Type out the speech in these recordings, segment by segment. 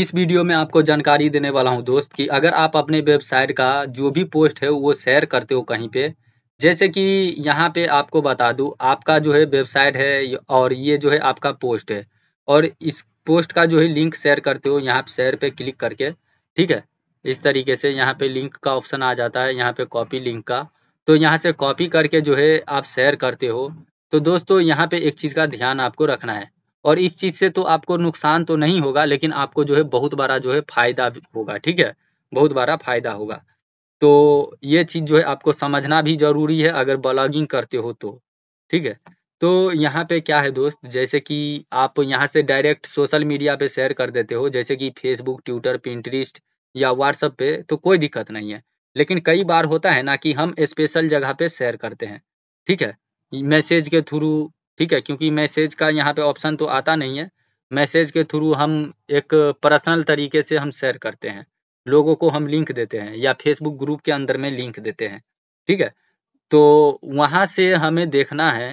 इस वीडियो में आपको जानकारी देने वाला हूं दोस्त कि अगर आप अपने वेबसाइट का जो भी पोस्ट है वो शेयर करते हो कहीं पे जैसे कि यहाँ पे आपको बता दूं आपका जो है वेबसाइट है और ये जो है आपका पोस्ट है और इस पोस्ट का जो है लिंक शेयर करते हो यहाँ पे शेयर पे क्लिक करके ठीक है इस तरीके से यहाँ पे लिंक का ऑप्शन आ जाता है यहाँ पे कॉपी लिंक का तो यहाँ से कॉपी करके जो है आप शेयर करते हो तो दोस्तों यहाँ पे एक चीज़ का ध्यान आपको रखना है और इस चीज से तो आपको नुकसान तो नहीं होगा लेकिन आपको जो है बहुत बड़ा जो है फायदा होगा ठीक है बहुत बड़ा फायदा होगा तो ये चीज जो है आपको समझना भी जरूरी है अगर ब्लॉगिंग करते हो तो ठीक है तो यहाँ पे क्या है दोस्त जैसे कि आप यहाँ से डायरेक्ट सोशल मीडिया पे शेयर कर देते हो जैसे कि फेसबुक ट्विटर पिंटरिस्ट या व्हाट्सअप पे तो कोई दिक्कत नहीं है लेकिन कई बार होता है ना कि हम स्पेशल जगह पे शेयर करते हैं ठीक है मैसेज के थ्रू ठीक है क्योंकि मैसेज का यहाँ पे ऑप्शन तो आता नहीं है मैसेज के थ्रू हम एक पर्सनल तरीके से हम शेयर करते हैं लोगों को हम लिंक देते हैं या फेसबुक ग्रुप के अंदर में लिंक देते हैं ठीक है तो वहां से हमें देखना है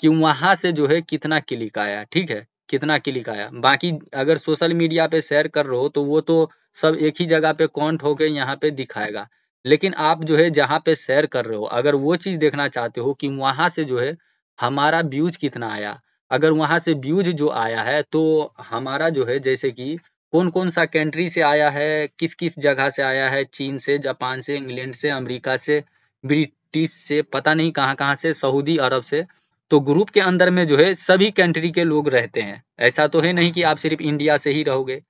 कि वहां से जो है कितना क्लिक आया ठीक है कितना क्लिक आया बाकी अगर सोशल मीडिया पे शेयर कर रहे हो तो वो तो सब एक ही जगह पे कॉन्ट होके यहाँ पे दिखाएगा लेकिन आप जो है जहाँ पे शेयर कर रहे हो अगर वो चीज देखना चाहते हो कि वहां से जो है हमारा व्यूज कितना आया अगर वहां से व्यूज जो आया है तो हमारा जो है जैसे कि कौन कौन सा कंट्री से आया है किस किस जगह से आया है चीन से जापान से इंग्लैंड से अमेरिका से ब्रिटिश से पता नहीं कहाँ कहाँ से सऊदी अरब से तो ग्रुप के अंदर में जो है सभी कंट्री के लोग रहते हैं ऐसा तो है नहीं कि आप सिर्फ इंडिया से ही रहोगे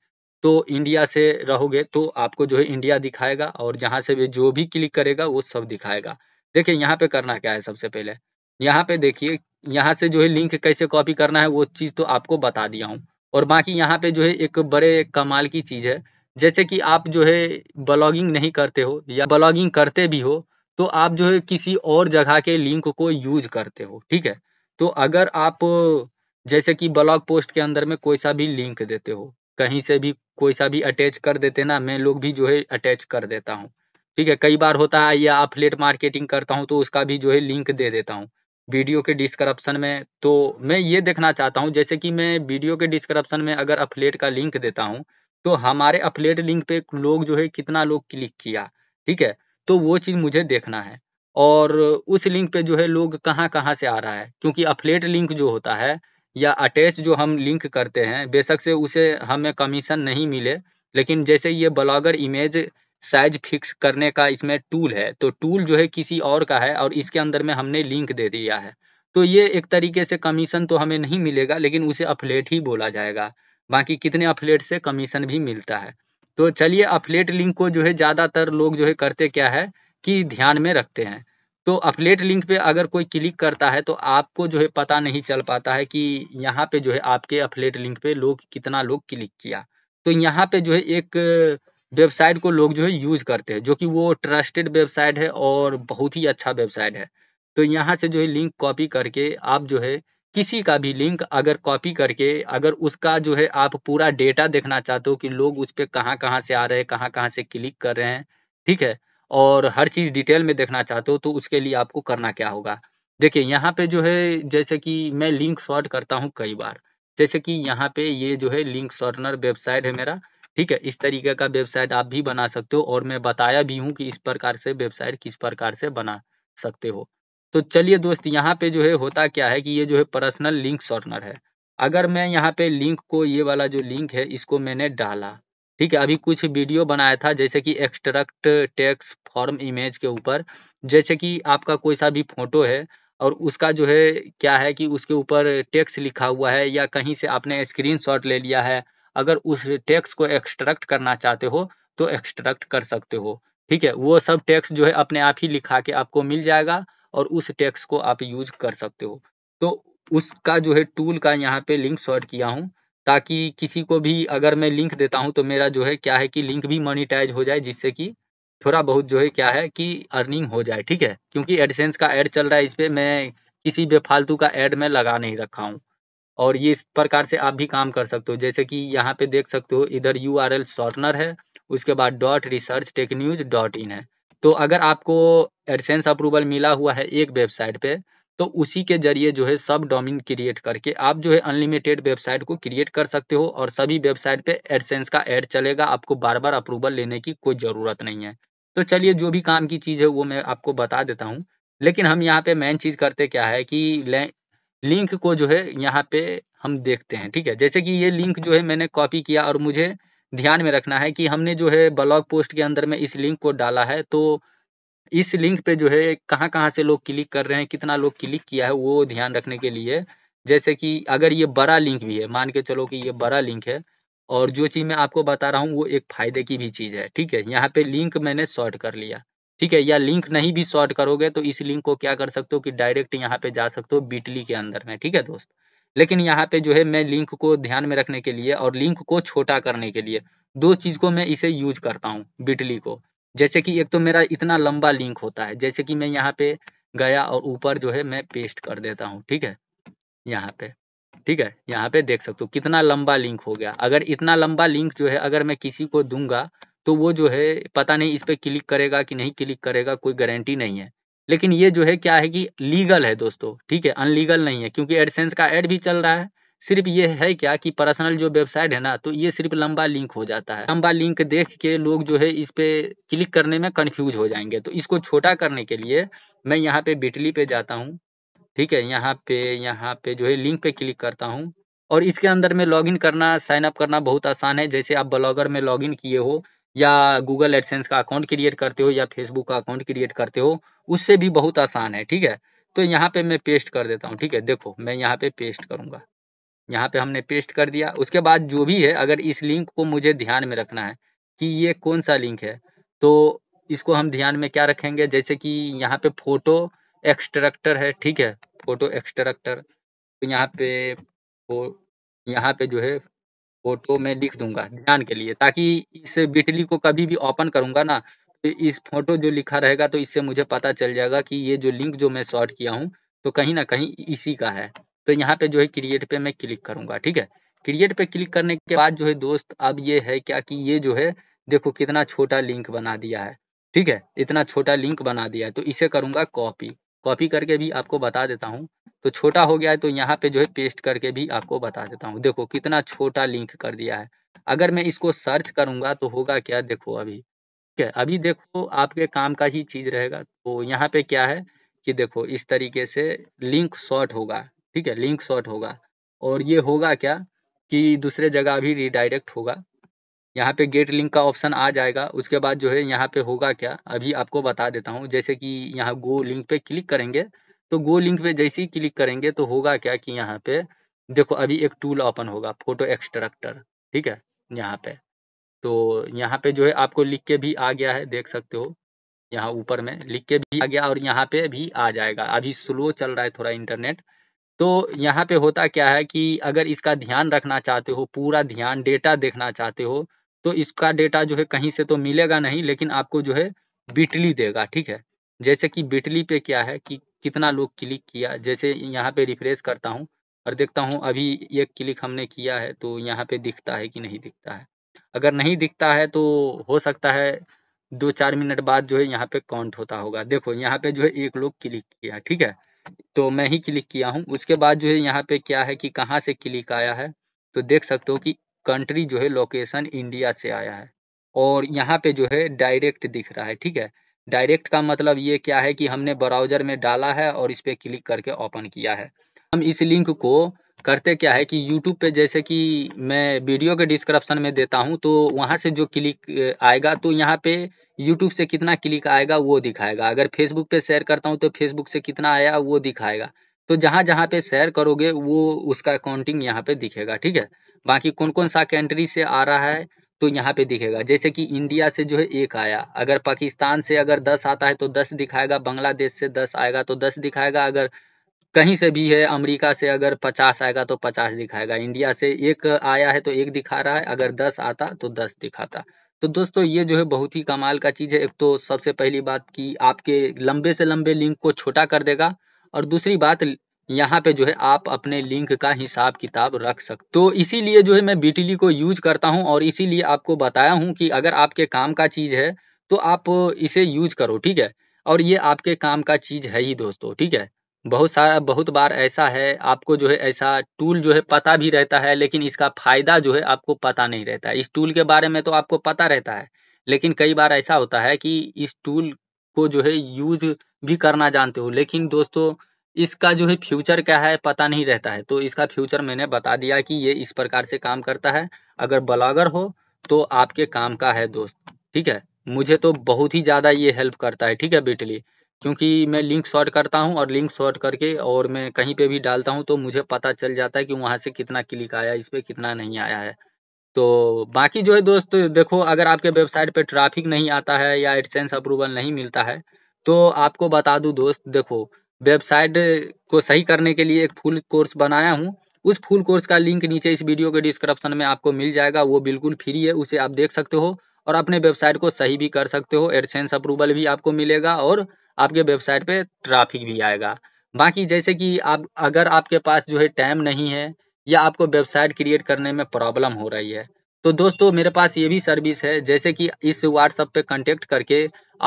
तो इंडिया से रहोगे तो आपको जो है इंडिया दिखाएगा और जहां से भी जो भी क्लिक करेगा वो सब दिखाएगा देखिए यहाँ पे करना क्या है सबसे पहले यहाँ पे देखिए यहाँ से जो है लिंक कैसे कॉपी करना है वो चीज़ तो आपको बता दिया हूँ और बाकी यहाँ पे जो है एक बड़े कमाल की चीज़ है जैसे कि आप जो है ब्लॉगिंग नहीं करते हो या ब्लॉगिंग करते भी हो तो आप जो है किसी और जगह के लिंक को यूज करते हो ठीक है तो अगर आप जैसे कि ब्लॉग पोस्ट के अंदर में कोई सा भी लिंक देते हो कहीं से भी कोई सा भी अटैच कर देते ना मैं लोग भी जो है अटैच कर देता हूँ ठीक है कई बार होता है या आप फ्लेट मार्केटिंग करता हूँ तो उसका भी जो है लिंक दे देता हूँ वीडियो के डिस्क्रिप्शन में तो मैं ये देखना चाहता हूँ जैसे कि मैं वीडियो के डिस्क्रिप्शन में अगर अपलेट का लिंक देता हूँ तो हमारे अपलेट लिंक पे लोग जो है कितना लोग क्लिक किया ठीक है तो वो चीज़ मुझे देखना है और उस लिंक पे जो है लोग कहाँ कहाँ से आ रहा है क्योंकि अपलेट लिंक जो होता है या अटैच जो हम लिंक करते हैं बेशक से उसे हमें कमीशन नहीं मिले लेकिन जैसे ये ब्लॉगर इमेज साइज फिक्स करने का इसमें टूल है तो टूल जो है किसी और का है और इसके अंदर में हमने लिंक दे दिया है तो ये एक तरीके से कमीशन तो हमें नहीं मिलेगा लेकिन उसे अपलेट ही बोला जाएगा बाकी कितने अपलेट से कमीशन भी मिलता है तो चलिए अफलेट लिंक को जो है ज़्यादातर लोग जो है करते क्या है कि ध्यान में रखते हैं तो अफलेट लिंक पे अगर कोई क्लिक करता है तो आपको जो है पता नहीं चल पाता है कि यहाँ पे जो है आपके अफलेट लिंक पे लोग कितना लोग क्लिक किया तो यहाँ पे जो है एक वेबसाइट को लोग जो है यूज करते हैं जो कि वो ट्रस्टेड वेबसाइट है और बहुत ही अच्छा वेबसाइट है तो यहाँ से जो है लिंक कॉपी करके आप जो है किसी का भी लिंक अगर कॉपी करके अगर उसका जो है आप पूरा डेटा देखना चाहते हो कि लोग उस पर कहाँ कहाँ से आ रहे हैं कहाँ कहाँ से क्लिक कर रहे हैं ठीक है और हर चीज डिटेल में देखना चाहते हो तो उसके लिए आपको करना क्या होगा देखिए यहाँ पे जो है जैसे कि मैं लिंक शॉर्ट करता हूँ कई बार जैसे कि यहाँ पे ये जो है लिंक शॉर्टनर वेबसाइट है मेरा ठीक है इस तरीके का वेबसाइट आप भी बना सकते हो और मैं बताया भी हूँ कि इस प्रकार से वेबसाइट किस प्रकार से बना सकते हो तो चलिए दोस्त यहाँ पे जो है होता क्या है कि ये जो है पर्सनल लिंक शॉर्टनर है अगर मैं यहाँ पे लिंक को ये वाला जो लिंक है इसको मैंने डाला ठीक है अभी कुछ वीडियो बनाया था जैसे कि एक्सट्रैक्ट टेक्स फॉर्म इमेज के ऊपर जैसे कि आपका कोई सा भी फोटो है और उसका जो है क्या है कि उसके ऊपर टेक्स लिखा हुआ है या कहीं से आपने स्क्रीन ले लिया है अगर उस टैक्स को एक्सट्रैक्ट करना चाहते हो तो एक्सट्रैक्ट कर सकते हो ठीक है वो सब टैक्स जो है अपने आप ही लिखा के आपको मिल जाएगा और उस टैक्स को आप यूज कर सकते हो तो उसका जो है टूल का यहाँ पे लिंक शॉर्ट किया हूँ ताकि किसी को भी अगर मैं लिंक देता हूँ तो मेरा जो है क्या है कि लिंक भी मोनिटाइज हो जाए जिससे कि थोड़ा बहुत जो है क्या है कि अर्निंग हो जाए ठीक है क्योंकि एडसेंस का एड चल रहा है इस पर मैं किसी बेफालतू का एड में लगा नहीं रखा हूँ और ये इस प्रकार से आप भी काम कर सकते हो जैसे कि यहाँ पे देख सकते हो इधर यू आर एल शॉर्टनर है उसके बाद dot research tech news dot in है तो अगर आपको एडसेंस अप्रूवल मिला हुआ है एक वेबसाइट पे तो उसी के जरिए जो है सब डोमिन क्रिएट करके आप जो है अनलिमिटेड वेबसाइट को क्रिएट कर सकते हो और सभी वेबसाइट पे एडसेंस का एड चलेगा आपको बार बार अप्रूवल लेने की कोई ज़रूरत नहीं है तो चलिए जो भी काम की चीज़ है वो मैं आपको बता देता हूँ लेकिन हम यहाँ पे मेन चीज़ करते क्या है कि लिंक को जो है यहाँ पे हम देखते हैं ठीक है जैसे कि ये लिंक जो है मैंने कॉपी किया और मुझे ध्यान में रखना है कि हमने जो है ब्लॉग पोस्ट के अंदर में इस लिंक को डाला है तो इस लिंक पे जो है कहाँ कहाँ से लोग क्लिक कर रहे हैं कितना लोग क्लिक किया है वो ध्यान रखने के लिए जैसे कि अगर ये बड़ा लिंक भी है मान के चलो कि ये बड़ा लिंक है और जो चीज़ मैं आपको बता रहा हूँ वो एक फायदे की भी चीज़ है ठीक है यहाँ पे लिंक मैंने शॉर्ट कर लिया ठीक है या लिंक नहीं भी शॉर्ट करोगे तो इस लिंक को क्या कर सकते हो कि डायरेक्ट यहाँ पे जा सकते हो बीटली के अंदर में ठीक है दोस्त लेकिन यहाँ पे जो है मैं लिंक को ध्यान में रखने के लिए और लिंक को छोटा करने के लिए दो चीज को मैं इसे यूज करता हूँ बिटली को जैसे कि एक तो मेरा इतना लंबा लिंक होता है जैसे कि मैं यहाँ पे गया और ऊपर जो है मैं पेस्ट कर देता हूँ ठीक है यहाँ पे ठीक है यहाँ पे देख सकते हो कितना लंबा लिंक हो गया अगर इतना लंबा लिंक जो है अगर मैं किसी को दूंगा तो वो जो है पता नहीं इस पर क्लिक करेगा कि नहीं क्लिक करेगा कोई गारंटी नहीं है लेकिन ये जो है क्या है कि लीगल है दोस्तों ठीक है अनलीगल नहीं है क्योंकि एडसेंस का एड भी चल रहा है सिर्फ ये है क्या कि पर्सनल जो वेबसाइट है ना तो ये सिर्फ लंबा लिंक हो जाता है लंबा लिंक देख के लोग जो है इस पे क्लिक करने में कंफ्यूज हो जाएंगे तो इसको छोटा करने के लिए मैं यहाँ पे बिटली पे जाता हूँ ठीक है यहाँ पे यहाँ पे जो है लिंक पे क्लिक करता हूँ और इसके अंदर में लॉग करना साइन अप करना बहुत आसान है जैसे आप ब्लॉगर में लॉग किए हो या गूगल एडसेंस का अकाउंट क्रिएट करते हो या फेसबुक का अकाउंट क्रिएट करते हो उससे भी बहुत आसान है ठीक है तो यहाँ पे मैं पेस्ट कर देता हूँ ठीक है देखो मैं यहाँ पे पेस्ट करूंगा यहाँ पे हमने पेस्ट कर दिया उसके बाद जो भी है अगर इस लिंक को मुझे ध्यान में रखना है कि ये कौन सा लिंक है तो इसको हम ध्यान में क्या रखेंगे जैसे कि यहाँ पे फोटो एक्सट्रक्टर है ठीक है फोटो एक्सट्रैक्टर तो यहाँ पे यहाँ पे जो है फोटो में लिख दूंगा ध्यान के लिए ताकि इस बिटली को कभी भी ओपन करूंगा ना तो इस फोटो जो लिखा रहेगा तो इससे मुझे पता चल जाएगा कि ये जो लिंक जो मैं शॉर्ट किया हूँ तो कहीं ना कहीं इसी का है तो यहाँ पे जो है क्रिएट पे मैं क्लिक करूंगा ठीक है क्रिएट पे क्लिक करने के बाद जो है दोस्त अब ये है क्या कि ये जो है देखो कितना छोटा लिंक बना दिया है ठीक है इतना छोटा लिंक बना दिया है तो इसे करूंगा कॉपी कॉपी करके भी आपको बता देता हूँ तो छोटा हो गया है तो यहाँ पे जो है पेस्ट करके भी आपको बता देता हूँ देखो कितना छोटा लिंक कर दिया है अगर मैं इसको सर्च करूंगा तो होगा क्या देखो अभी ठीक है अभी देखो आपके काम का ही चीज रहेगा तो यहाँ पे क्या है कि देखो इस तरीके से लिंक शॉर्ट होगा ठीक है लिंक शॉर्ट होगा और ये होगा क्या कि दूसरे जगह भी रिडायरेक्ट होगा यहाँ पे गेट लिंक का ऑप्शन आ जाएगा उसके बाद जो है यहाँ पे होगा क्या अभी आपको बता देता हूँ जैसे कि यहाँ गो लिंक पे क्लिक करेंगे तो गो लिंक पे जैसे ही क्लिक करेंगे तो होगा क्या कि यहाँ पे देखो अभी एक टूल ओपन होगा फोटो एक्सट्रक्टर ठीक है यहाँ पे तो यहाँ पे जो है आपको लिख के भी आ गया है देख सकते हो यहाँ ऊपर में लिख के भी आ गया और यहाँ पे भी आ जाएगा अभी स्लो चल रहा है थोड़ा इंटरनेट तो यहाँ पे होता क्या है कि अगर इसका ध्यान रखना चाहते हो पूरा ध्यान डेटा देखना चाहते हो तो इसका डेटा जो है कहीं से तो मिलेगा नहीं लेकिन आपको जो है बिटली देगा ठीक है जैसे कि बिटली पे क्या है कि कितना लोग क्लिक किया जैसे यहाँ पे रिफ्रेश करता हूँ और देखता हूँ अभी एक क्लिक हमने किया है तो यहाँ पे दिखता है कि नहीं दिखता है अगर नहीं दिखता है तो हो सकता है दो चार मिनट बाद जो है यहाँ पे काउंट होता होगा देखो यहाँ पे जो है एक लोग क्लिक किया ठीक है तो मैं ही क्लिक किया हूँ उसके बाद जो है यहाँ पे क्या है कि कहाँ से क्लिक आया है तो देख सकते हो कि कंट्री जो है लोकेशन इंडिया से आया है और यहाँ पे जो है डायरेक्ट दिख रहा है ठीक है डायरेक्ट का मतलब ये क्या है कि हमने ब्राउजर में डाला है और इस पर क्लिक करके ओपन किया है हम इस लिंक को करते क्या है कि YouTube पे जैसे कि मैं वीडियो के डिस्क्रिप्शन में देता हूँ तो वहाँ से जो क्लिक आएगा तो यहाँ पे YouTube से कितना क्लिक आएगा वो दिखाएगा अगर Facebook पे शेयर करता हूँ तो Facebook से कितना आया वो दिखाएगा तो जहाँ जहाँ पे शेयर करोगे वो उसका अकाउंटिंग यहाँ पे दिखेगा ठीक है बाकी कौन कौन सा कंट्री से आ रहा है तो यहाँ पे दिखेगा जैसे कि इंडिया से जो है एक आया अगर पाकिस्तान से अगर दस आता है तो दस दिखाएगा बांग्लादेश से दस आएगा तो दस दिखाएगा अगर कहीं से भी है अमेरिका से अगर पचास आएगा तो पचास दिखाएगा इंडिया से एक आया है तो एक दिखा रहा है अगर दस आता तो दस दिखाता तो दोस्तों ये जो है बहुत ही कमाल का चीज़ है एक तो सबसे पहली बात की आपके लंबे से लंबे लिंक को छोटा कर देगा और दूसरी बात यहाँ पे जो है आप अपने लिंक का हिसाब किताब रख सकते तो इसीलिए जो है मैं बीटीली को यूज करता हूँ और इसीलिए आपको बताया हूँ कि अगर आपके काम का चीज़ है तो आप इसे यूज करो ठीक है और ये आपके काम का चीज़ है ही दोस्तों ठीक है बहुत सारा बहुत बार ऐसा है आपको जो है ऐसा टूल जो है पता भी रहता है लेकिन इसका फायदा जो है आपको पता नहीं रहता है इस टूल के बारे में तो आपको पता रहता है लेकिन कई बार ऐसा होता है कि इस टूल को जो है यूज भी करना जानते हो लेकिन दोस्तों इसका जो है फ्यूचर क्या है पता नहीं रहता है तो इसका फ्यूचर मैंने बता दिया कि ये इस प्रकार से काम करता है अगर ब्लॉगर हो तो आपके काम का है दोस्त ठीक है मुझे तो बहुत ही ज़्यादा ये हेल्प करता है ठीक है बेटली क्योंकि मैं लिंक शॉर्ट करता हूँ और लिंक शॉर्ट करके और मैं कहीं पे भी डालता हूँ तो मुझे पता चल जाता है कि वहां से कितना क्लिक आया इस पे कितना नहीं आया है तो बाकी जो है दोस्त देखो अगर आपके वेबसाइट पे ट्रैफिक नहीं आता है या एडसेंस अप्रूवल नहीं मिलता है तो आपको बता दू दोस्त देखो वेबसाइट को सही करने के लिए एक फुल कोर्स बनाया हूँ उस फुल कोर्स का लिंक नीचे इस वीडियो के डिस्क्रिप्शन में आपको मिल जाएगा वो बिल्कुल फ्री है उसे आप देख सकते हो और अपने वेबसाइट को सही भी कर सकते हो एडसेंस अप्रूवल भी आपको मिलेगा और आपके वेबसाइट पे ट्रैफिक भी आएगा बाकी जैसे कि आप अगर आपके पास जो है टाइम नहीं है या आपको वेबसाइट क्रिएट करने में प्रॉब्लम हो रही है तो दोस्तों मेरे पास ये भी सर्विस है जैसे कि इस व्हाट्सअप पे कांटेक्ट करके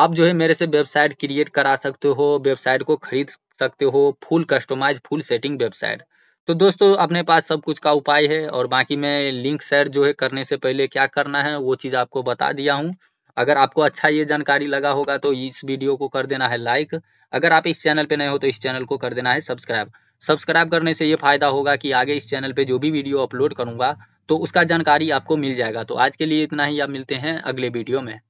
आप जो है मेरे से वेबसाइट क्रिएट करा सकते हो वेबसाइट को खरीद सकते हो full customize full setting website तो दोस्तों अपने पास सब कुछ का उपाय है और बाकी मैं लिंक शेयर जो है करने से पहले क्या करना है वो चीज़ आपको बता दिया हूँ अगर आपको अच्छा ये जानकारी लगा होगा तो इस वीडियो को कर देना है लाइक अगर आप इस चैनल पे नए हो तो इस चैनल को कर देना है सब्सक्राइब सब्सक्राइब करने से ये फायदा होगा कि आगे इस चैनल पे जो भी वीडियो अपलोड करूंगा तो उसका जानकारी आपको मिल जाएगा तो आज के लिए इतना ही आप मिलते हैं अगले वीडियो में